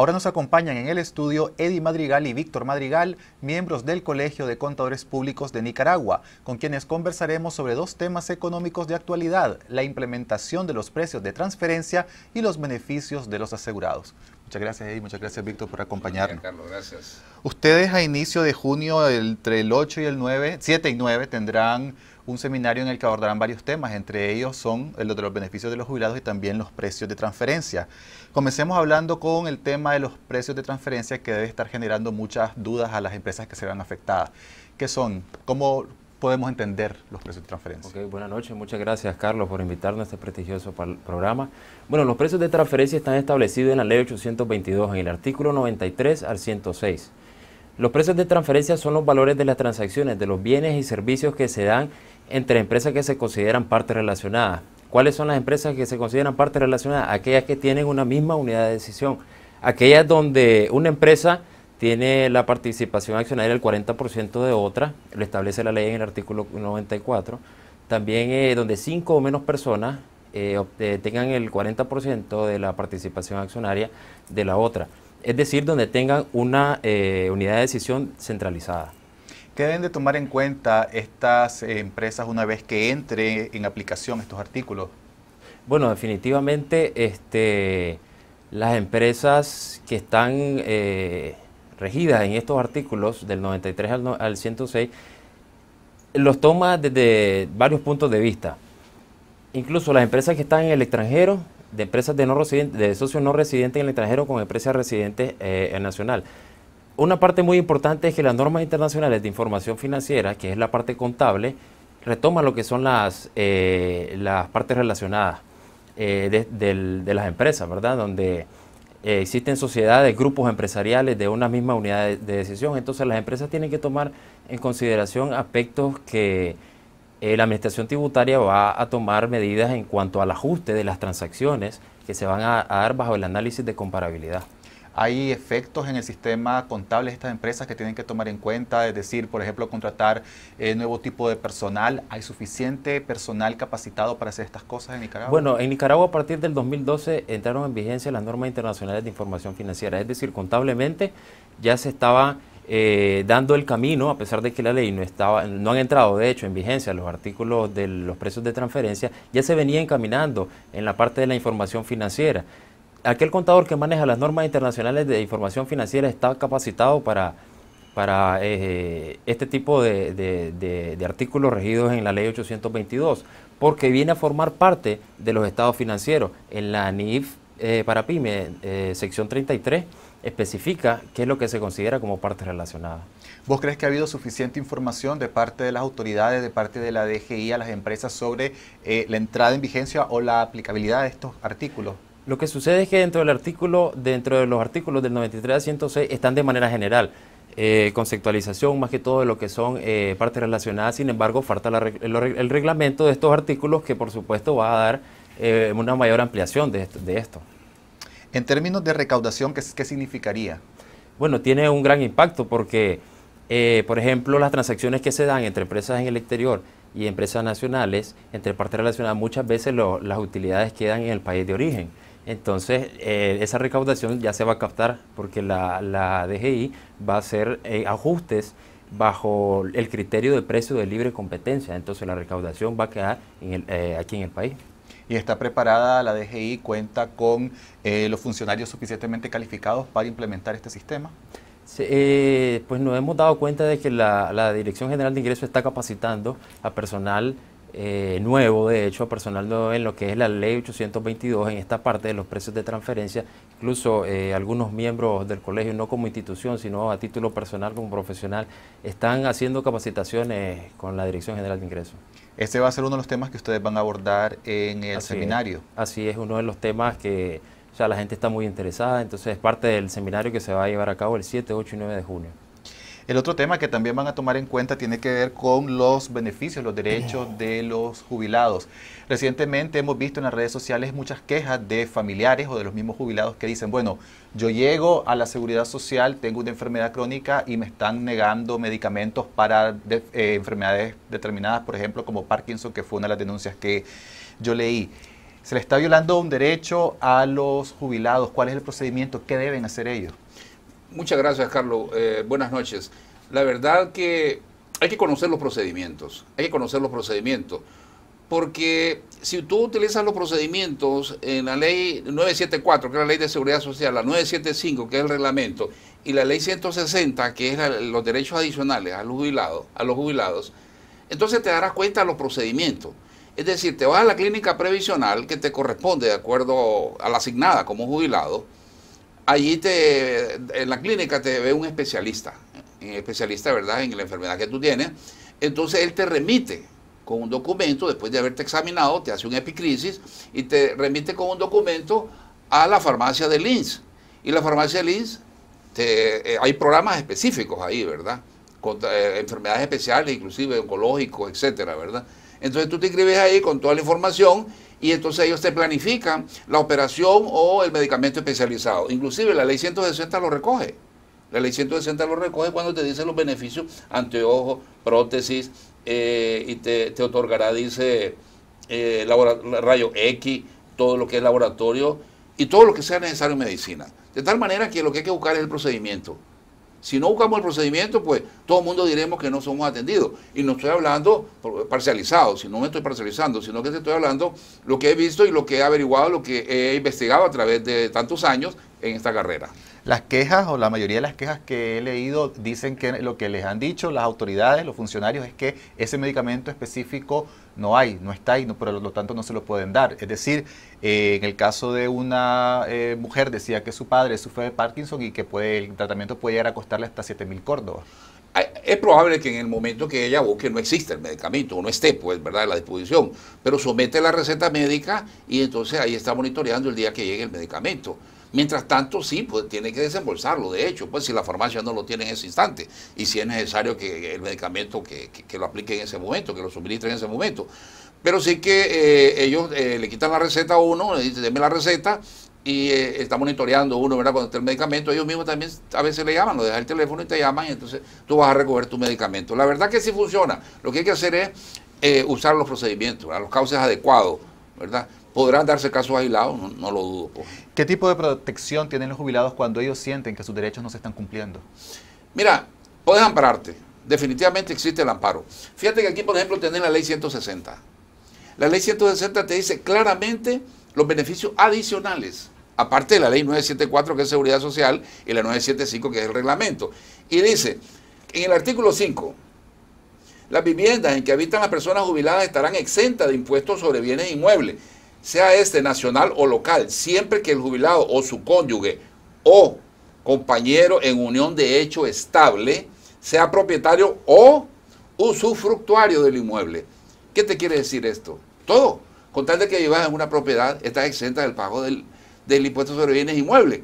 Ahora nos acompañan en el estudio Eddie Madrigal y Víctor Madrigal, miembros del Colegio de Contadores Públicos de Nicaragua, con quienes conversaremos sobre dos temas económicos de actualidad, la implementación de los precios de transferencia y los beneficios de los asegurados. Muchas gracias, Eddie. Muchas gracias, Víctor, por acompañarnos. Gracias, Carlos, gracias. Ustedes a inicio de junio, entre el 8 y el 9, 7 y 9, tendrán un seminario en el que abordarán varios temas, entre ellos son el de los beneficios de los jubilados y también los precios de transferencia. Comencemos hablando con el tema de los precios de transferencia que debe estar generando muchas dudas a las empresas que serán afectadas. ¿Qué son? ¿Cómo podemos entender los precios de transferencia? buenas noches, muchas gracias Carlos por invitarnos a este prestigioso programa. Bueno, los precios de transferencia están establecidos en la ley 822, en el artículo 93 al 106. Los precios de transferencia son los valores de las transacciones de los bienes y servicios que se dan entre empresas que se consideran partes relacionadas. ¿Cuáles son las empresas que se consideran partes relacionadas? Aquellas que tienen una misma unidad de decisión. Aquellas donde una empresa tiene la participación accionaria del 40% de otra, lo establece la ley en el artículo 94. También eh, donde cinco o menos personas eh, eh, tengan el 40% de la participación accionaria de la otra. Es decir, donde tengan una unidad de decisión centralizada. ¿Qué deben de tomar en cuenta estas eh, empresas una vez que entre en aplicación estos artículos? Bueno, definitivamente este, las empresas que están eh, regidas en estos artículos del 93 al, 106 los toma desde varios puntos de vista. Incluso las empresas que están en el extranjero, de empresas de, no de socios no residentes en el extranjero con empresas residentes eh, en nacional una parte muy importante es que las normas internacionales de información financiera, que es la parte contable, retoma lo que son las, eh, las partes relacionadas eh, de, las empresas, ¿verdad? Donde eh, existen sociedades, grupos empresariales de una misma unidad de, decisión. Entonces las empresas tienen que tomar en consideración aspectos que la administración tributaria va a tomar medidas en cuanto al ajuste de las transacciones que se van a dar bajo el análisis de comparabilidad. Hay efectos en el sistema contable de estas empresas que tienen que tomar en cuenta, es decir, por ejemplo, contratar eh, nuevo tipo de personal. ¿Hay suficiente personal capacitado para hacer estas cosas en Nicaragua? Bueno, en Nicaragua a partir del 2012 entraron en vigencia las normas internacionales de información financiera, es decir, contablemente ya se estaba... Eh, dando el camino, a pesar de que la ley no, estaba, no han entrado, de hecho, en vigencia los artículos de los precios de transferencia, ya se venía encaminando en la parte de la información financiera aquel contador que maneja las normas internacionales de información financiera está capacitado para, para eh, este tipo de, artículos regidos en la ley 822, porque viene a formar parte de los estados financieros. En la NIF eh, para PYME, eh, sección 33, especifica qué es lo que se considera como parte relacionada. ¿Vos crees que ha habido suficiente información de parte de las autoridades, de parte de la DGI a las empresas sobre la entrada en vigencia o la aplicabilidad de estos artículos? Lo que sucede es que dentro del artículo, dentro de los artículos del 93 a 106 están de manera general. Eh, conceptualización más que todo de lo que son eh, partes relacionadas, sin embargo falta el, reglamento de estos artículos que por supuesto va a dar eh, una mayor ampliación de esto, En términos de recaudación, ¿qué, significaría? Bueno, tiene un gran impacto porque, por ejemplo, las transacciones que se dan entre empresas en el exterior y empresas nacionales, entre partes relacionadas, muchas veces las utilidades quedan en el país de origen. Entonces, eh, esa recaudación ya se va a captar porque la, DGI va a hacer eh, ajustes bajo el criterio de precio de libre competencia. Entonces, la recaudación va a quedar eh, aquí en el país y está preparada la DGI, cuenta con los funcionarios suficientemente calificados para implementar este sistema? pues nos hemos dado cuenta de que la, la Dirección General de Ingresos está capacitando a personal eh, nuevo, de hecho, personal nuevo en lo que es la ley 822, en esta parte de los precios de transferencia. Incluso eh, algunos miembros del colegio, no como institución, sino a título personal, como profesional, están haciendo capacitaciones con la Dirección General de Ingresos. Este va a ser uno de los temas que ustedes van a abordar en el seminario. así es, uno de los temas que ya la gente está muy interesada, entonces es parte del seminario que se va a llevar a cabo el 7, 8 y 9 de junio. El otro tema que también van a tomar en cuenta tiene que ver con los beneficios, los derechos de los jubilados. Recientemente hemos visto en las redes sociales muchas quejas de familiares o de los mismos jubilados que dicen, bueno, yo llego a la seguridad social, tengo una enfermedad crónica y me están negando medicamentos para eh, enfermedades determinadas, por ejemplo, como Parkinson, que fue una de las denuncias que yo leí. ¿Se le está violando un derecho a los jubilados? ¿Cuál es el procedimiento? ¿Qué deben hacer ellos? Muchas gracias, Carlos. Eh, buenas noches. La verdad que hay que conocer los procedimientos, hay que conocer los procedimientos, porque si tú utilizas los procedimientos en la ley 974, que es la ley de seguridad social, la 975, que es el reglamento, y la ley 160, que es los derechos adicionales a los jubilados, a los jubilados, entonces te darás cuenta de los procedimientos. Es decir, te vas a la clínica previsional que te corresponde de acuerdo a la asignada como jubilado, allí te, en la clínica te ve un especialista, un especialista, ¿verdad?, en la enfermedad que tú tienes. Entonces él te remite con un documento, después de haberte examinado, te hace un epicrisis y te remite con un documento a la farmacia de LINS. Y la farmacia de LINS, eh, hay programas específicos ahí, ¿verdad? Con eh, enfermedades especiales, inclusive oncológicos, etcétera, ¿verdad? Entonces tú te inscribes ahí con toda la información y entonces ellos te planifican la operación o el medicamento especializado. Inclusive la ley 160 lo recoge. La ley 160 lo recoge cuando te dice los beneficios, anteojos, prótesis, eh, y te, otorgará, dice, eh, rayo X, todo lo que es laboratorio y todo lo que sea necesario en medicina. De tal manera que lo que hay que buscar es el procedimiento. Si no buscamos el procedimiento, pues todo el mundo diremos que no somos atendidos. Y no estoy hablando parcializado, si no me estoy parcializando, sino que te estoy hablando lo que he visto y lo que he averiguado, lo que he investigado a través de tantos años en esta carrera. Las quejas o la mayoría de las quejas que he leído dicen que lo que les han dicho las autoridades, los funcionarios, es que ese medicamento específico no hay, no está y no, por lo tanto no se lo pueden dar. Es decir, eh, en el caso de una eh, mujer decía que su padre sufre de Parkinson y que el tratamiento puede llegar a costarle hasta 7.000 mil córdobas. Es probable que en el momento que ella busque no exista el medicamento o no esté, pues, ¿verdad?, la disposición, pero somete la receta médica y entonces ahí está monitoreando el día que llegue el medicamento. Mientras tanto, sí, pues tiene que desembolsarlo, de hecho, pues si la farmacia no lo tiene en ese instante y si es necesario que el medicamento que, lo aplique en ese momento, que lo suministre en ese momento. Pero sí que eh, ellos eh, le quitan la receta a uno, le dicen, deme la receta y eh, está monitoreando uno, ¿verdad? Cuando está el medicamento, ellos mismos también a veces le llaman, lo dejan el teléfono y te llaman y entonces tú vas a recoger tu medicamento. La verdad que sí funciona. Lo que hay que hacer es usar los procedimientos, los cauces adecuados, ¿verdad? Podrán darse casos aislados, no, lo dudo. Pues. ¿Qué tipo de protección tienen los jubilados cuando ellos sienten que sus derechos no se están cumpliendo? Mira, puedes ampararte. Definitivamente existe el amparo. Fíjate que aquí, por ejemplo, tenés la ley 160. La ley 160 te dice claramente los beneficios adicionales, aparte de la ley 974 que es seguridad social y la 975 que es el reglamento. Y dice, en el artículo 5, las viviendas en que habitan las personas jubiladas estarán exentas de impuestos sobre bienes inmuebles sea este nacional o local, siempre que el jubilado o su cónyuge o compañero en unión de hecho estable sea propietario o usufructuario del inmueble. ¿Qué te quiere decir esto? Todo. Con tal de que vivas en una propiedad, estás exenta del pago del, impuesto sobre bienes inmuebles.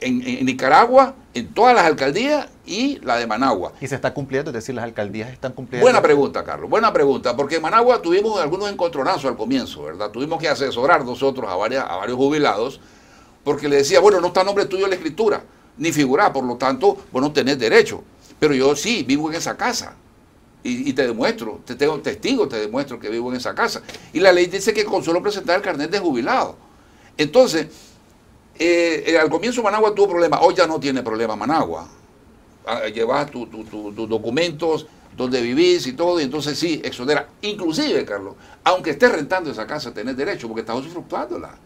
en Nicaragua, en todas las alcaldías, y la de Managua. ¿Y se está cumpliendo? Es decir, las alcaldías están cumpliendo. Buena pregunta, Carlos, buena pregunta, porque en Managua tuvimos algunos encontronazos al comienzo, ¿verdad? Tuvimos que asesorar nosotros a, varias, a varios jubilados, porque le decía, bueno, no está nombre tuyo la escritura, ni figura, por lo tanto, vos no tenés derecho. Pero yo sí, vivo en esa casa. Y, te demuestro, te tengo testigo, te demuestro que vivo en esa casa. Y la ley dice que con solo presentar el carnet de jubilado. Entonces, eh, eh, al comienzo Managua tuvo problemas, hoy ya no tiene problema Managua llevas tus documentos, donde vivís y todo, y entonces sí, exonera. Inclusive, Carlos, aunque estés rentando esa casa, tenés derecho, porque estás usufructuándola.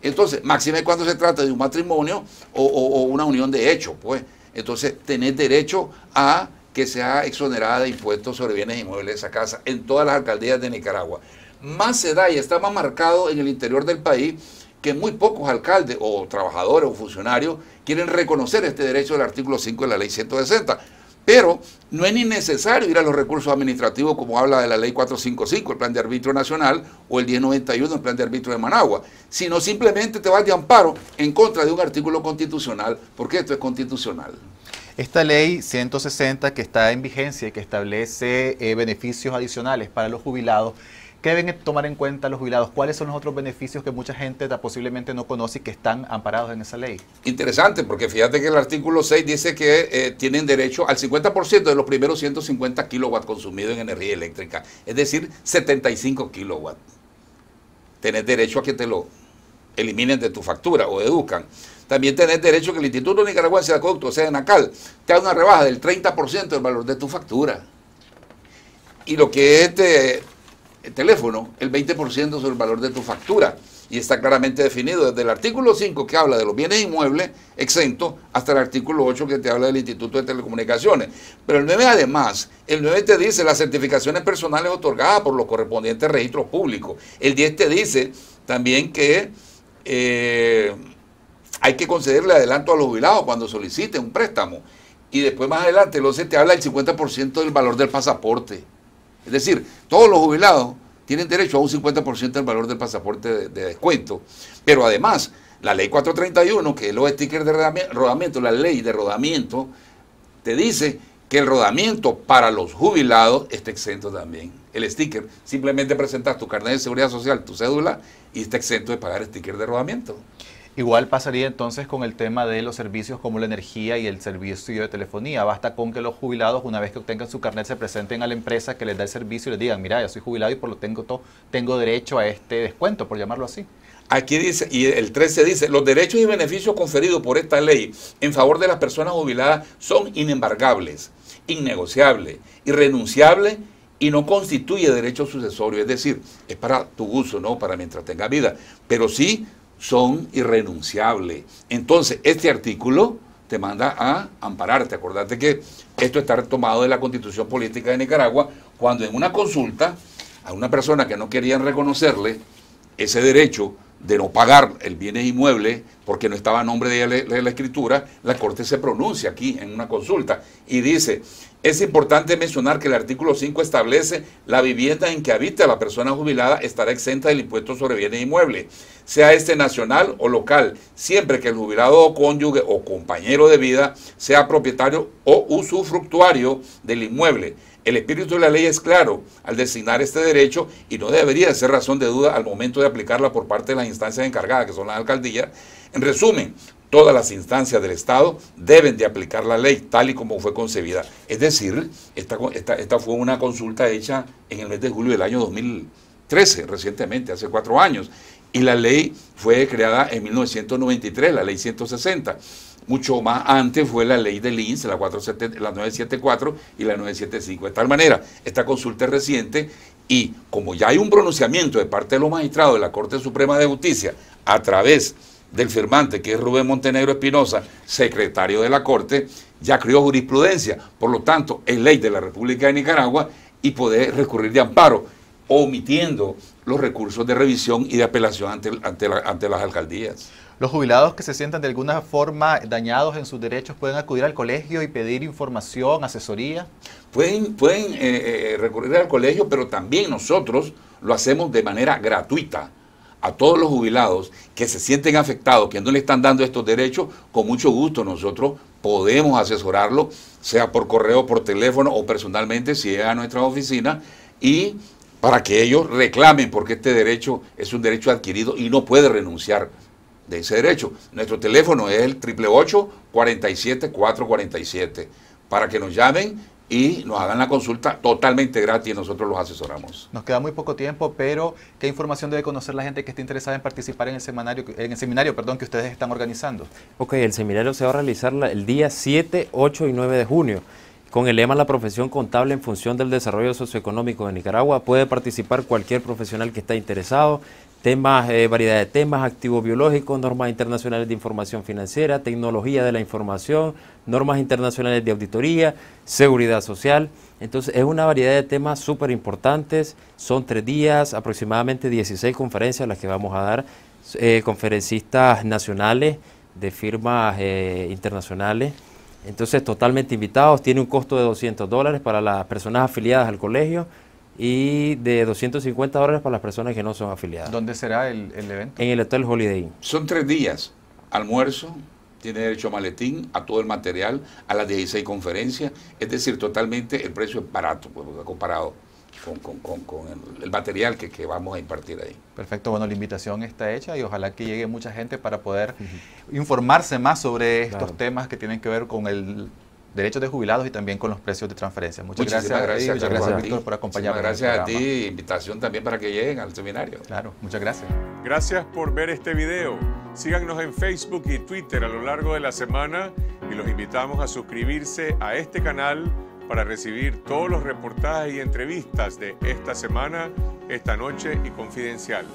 Entonces, máxime cuando se trata de un matrimonio o, una unión de hecho, pues. Entonces, tenés derecho a que sea exonerada de impuestos sobre bienes inmuebles esa casa en todas las alcaldías de Nicaragua. Más se da y está más marcado en el interior del país que muy pocos alcaldes o trabajadores o funcionarios quieren reconocer este derecho del artículo 5 de la ley 160. Pero no es ni necesario ir a los recursos administrativos como habla de la ley 455, el plan de arbitrio nacional, o el 1091, el plan de arbitro de Managua, sino simplemente te vas de amparo en contra de un artículo constitucional, porque esto es constitucional. Esta ley 160 que está en vigencia y que establece eh, beneficios adicionales para los jubilados ¿Qué deben tomar en cuenta los jubilados? ¿Cuáles son los otros beneficios que mucha gente posiblemente no conoce y que están amparados en esa ley? Interesante, porque fíjate que el artículo 6 dice que eh, tienen derecho al 50% de los primeros 150 kilowatts consumidos en energía eléctrica, es decir, 75 kilowatts. Tenés derecho a que te lo eliminen de tu factura o educan. También tenés derecho que el Instituto Nicaragüense de Acueducto, o sea, NACAL, te haga una rebaja del 30% del valor de tu factura. Y lo que este, el teléfono el 20% sobre el valor de tu factura. Y está claramente definido desde el artículo 5 que habla de los bienes inmuebles exentos hasta el artículo 8 que te habla del Instituto de Telecomunicaciones. Pero el 9 además, el 9 te dice las certificaciones personales otorgadas por los correspondientes registros públicos. El 10 te dice también que... Eh, hay que concederle adelanto a los jubilados cuando soliciten un préstamo. Y después más adelante, el 11 te habla del 50% del valor del pasaporte. Es decir, todos los jubilados tienen derecho a un 50% del valor del pasaporte de, descuento, pero además la ley 431, que es los stickers de rodamiento, la ley de rodamiento, te dice que el rodamiento para los jubilados está exento también. El sticker, simplemente presentas tu carnet de seguridad social, tu cédula, y está exento de pagar sticker de rodamiento. Igual pasaría entonces con el tema de los servicios como la energía y el servicio de telefonía. Basta con que los jubilados, una vez que obtengan su carnet, se presenten a la empresa que les da el servicio y les digan, mira, yo soy jubilado y por lo tengo, todo, tengo derecho a este descuento, por llamarlo así. Aquí dice, y el 13 dice, los derechos y beneficios conferidos por esta ley en favor de las personas jubiladas son inembargables, innegociables, irrenunciables y no constituye derecho sucesorio. Es decir, es para tu uso, no para mientras tenga vida. Pero sí son irrenunciables. Entonces, este artículo te manda a ampararte. Acordate que esto está retomado de la constitución política de Nicaragua, cuando en una consulta a una persona que no querían reconocerle ese derecho de no pagar el bienes inmuebles porque no estaba a nombre de la, la escritura, la Corte se pronuncia aquí en una consulta y dice, es importante mencionar que el artículo 5 establece la vivienda en que habita la persona jubilada estará exenta del impuesto sobre bienes inmuebles, sea este nacional o local, siempre que el jubilado o cónyuge o compañero de vida sea propietario o usufructuario del inmueble. El espíritu de la ley es claro al designar este derecho y no debería ser razón de duda al momento de aplicarla por parte de las instancias encargadas, que son las alcaldías. En resumen, todas las instancias del Estado deben de aplicar la ley tal y como fue concebida. Es decir, esta, esta, fue una consulta hecha en el mes de julio del año 2013, recientemente, hace cuatro años. Y la ley fue creada en 1993, la ley 160. Mucho más antes fue la ley de INS, la, 974 y la 975. De tal manera, esta consulta es reciente y como ya hay un pronunciamiento de parte de los magistrados de la Corte Suprema de Justicia a través del firmante, que es Rubén Montenegro Espinosa, secretario de la Corte, ya creó jurisprudencia, por lo tanto, es ley de la República de Nicaragua y poder recurrir de amparo, omitiendo los recursos de revisión y de apelación ante, ante, las alcaldías. Los jubilados que se sientan de alguna forma dañados en sus derechos pueden acudir al colegio y pedir información, asesoría. Pueden, pueden eh, eh, recurrir al colegio, pero también nosotros lo hacemos de manera gratuita a todos los jubilados que se sienten afectados, que no le están dando estos derechos, con mucho gusto nosotros podemos asesorarlo, sea por correo, por teléfono o personalmente si llega a nuestra oficina y para que ellos reclamen porque este derecho es un derecho adquirido y no puede renunciar de ese derecho. Nuestro teléfono es el 888-47447 para que nos llamen y nos hagan la consulta totalmente gratis, nosotros los asesoramos. Nos queda muy poco tiempo, pero ¿qué información debe conocer la gente que esté interesada en participar en el seminario, en el seminario perdón, que ustedes están organizando? Ok, el seminario se va a realizar el día 7, 8 y 9 de junio. Con el lema La profesión contable en función del desarrollo socioeconómico de Nicaragua, puede participar cualquier profesional que esté interesado temas, eh, variedad de temas, activos biológicos, normas internacionales de información financiera, tecnología de la información, normas internacionales de auditoría, seguridad social. Entonces es una variedad de temas súper importantes. Son tres días, aproximadamente 16 conferencias las que vamos a dar, eh, conferencistas nacionales de firmas eh, internacionales. Entonces totalmente invitados, tiene un costo de 200 dólares para las personas afiliadas al colegio y de 250 dólares para las personas que no son afiliadas. ¿Dónde será el, evento? En el Hotel Holiday Son tres días, almuerzo, tiene derecho a maletín, a todo el material, a las 16 conferencias, es decir, totalmente el precio es barato pues, comparado con, el, material que, vamos a impartir ahí. Perfecto, bueno, la invitación está hecha y ojalá que llegue mucha gente para poder informarse más sobre estos temas que tienen que ver con el derechos de jubilados y también con los precios de transferencia. Muchas gracias, gracias, gracias Víctor por acompañarnos. Este gracias a ti, invitación también para que lleguen al seminario. Claro, muchas gracias. Gracias por ver este video. Síganos en Facebook y Twitter a lo largo de la semana y los invitamos a suscribirse a este canal para recibir todos los reportajes y entrevistas de esta semana, esta noche y confidencial.